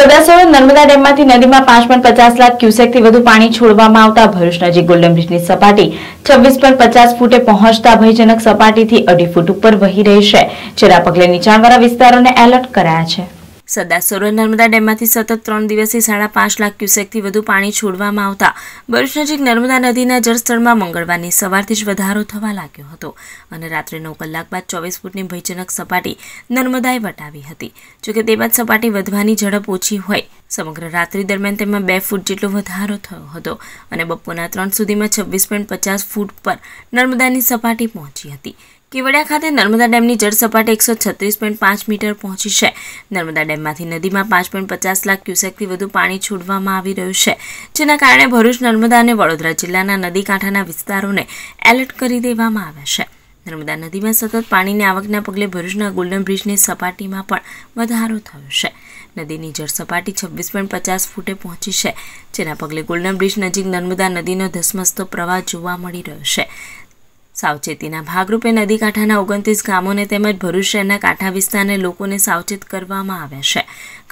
સદાસોર નર્મદા ડેમમાંથી નદીમાં પાંચ પોઈન્ટ પચાસ લાખ ક્યુસેકથી વધુ પાણી છોડવામાં આવતા ભરૂચ નજીક ગોલ્ડન બ્રિજની સપાટી છવ્વીસ પોઈન્ટ પચાસ ફૂટે પહોંચતા ભયજનક સપાટીથી અઢી ફૂટ ઉપર વહી રહી છે જેના પગલે નીચાણવાળા વિસ્તારોને એલર્ટ કરાયા છે સરદાર સરોવર નર્મદા ડેમમાંથી સતત ત્રણ દિવસે સાડા પાંચ લાખ ક્યુસેકથી વધુ પાણી છોડવામાં આવતા ભરૂચ નજીક નર્મદા નદીના જળસ્તરમાં મંગળવારની સવારથી જ વધારો થવા લાગ્યો હતો અને રાત્રે નવ કલાક બાદ ચોવીસ ફૂટની ભયજનક સપાટી નર્મદાએ વટાવી હતી જોકે તે બાદ સપાટી વધવાની ઝડપ ઓછી હોય સમગ્ર રાત્રિ દરમિયાન તેમાં બે ફૂટ જેટલો વધારો થયો હતો અને બપોરના ત્રણ સુધીમાં છવ્વીસ પોઈન્ટ પચાસ ફૂટ પર નર્મદાની સપાટી પહોંચી હતી કેવડિયા ખાતે નર્મદા ડેમની જળ સપાટી એકસો છત્રીસ પોઈન્ટ પાંચ મીટર પહોંચી છે નર્મદા ડેમમાંથી નદીમાં પાંચ પોઈન્ટ પચાસ લાખ ક્યુસેકથી વધુ પાણી છોડવામાં આવી રહ્યું છે જેના કારણે ભરૂચ નર્મદા અને વડોદરા જિલ્લાના નદી કાંઠાના વિસ્તારોને એલર્ટ કરી દેવામાં આવ્યા છે નર્મદા નદીમાં સતત પાણીની આવકના પગલે ભરૂચના ગોલ્ડન બ્રિજની સપાટીમાં પણ વધારો થયો છે નદીની જળ સપાટી છવ્વીસ પોઈન્ટ પચાસ ફૂટે પહોંચી છે જેના પગલે ગોલ્ડન બ્રિજ નજીક નર્મદા નદીનો ધસમસતો પ્રવાહ જોવા મળી રહ્યો છે સાવચેતીના ભાગરૂપે નદી કાંઠાના ઓગણત્રીસ ગામોને તેમજ ભરૂચ શહેરના કાંઠા વિસ્તારને લોકોને સાવચેત કરવામાં આવ્યા છે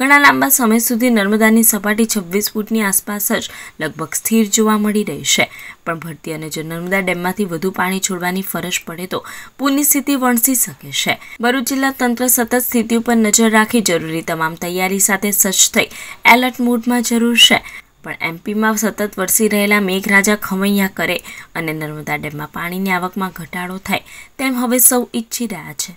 ઘણા લાંબા સમય સુધી નર્મદાની સપાટી છવ્વીસ ફૂટની આસપાસ જ લગભગ સ્થિર જોવા મળી રહી છે પણ ભરતી અને જો નર્મદા ડેમમાંથી વધુ પાણી છોડવાની ફરજ પડે તો પૂરની સ્થિતિ વણસી શકે છે ભરૂચ જિલ્લા તંત્ર સતત સ્થિતિ ઉપર નજર રાખી જરૂરી તમામ તૈયારી સાથે સજ્જ થઈ એલર્ટ મોડમાં જરૂર છે પણ એમપીમાં સતત વરસી રહેલા મેઘરાજા ખમૈયા કરે અને નર્મદા ડેમમાં પાણીની આવકમાં ઘટાડો થાય તેમ હવે સૌ ઈચ્છી રહ્યા છે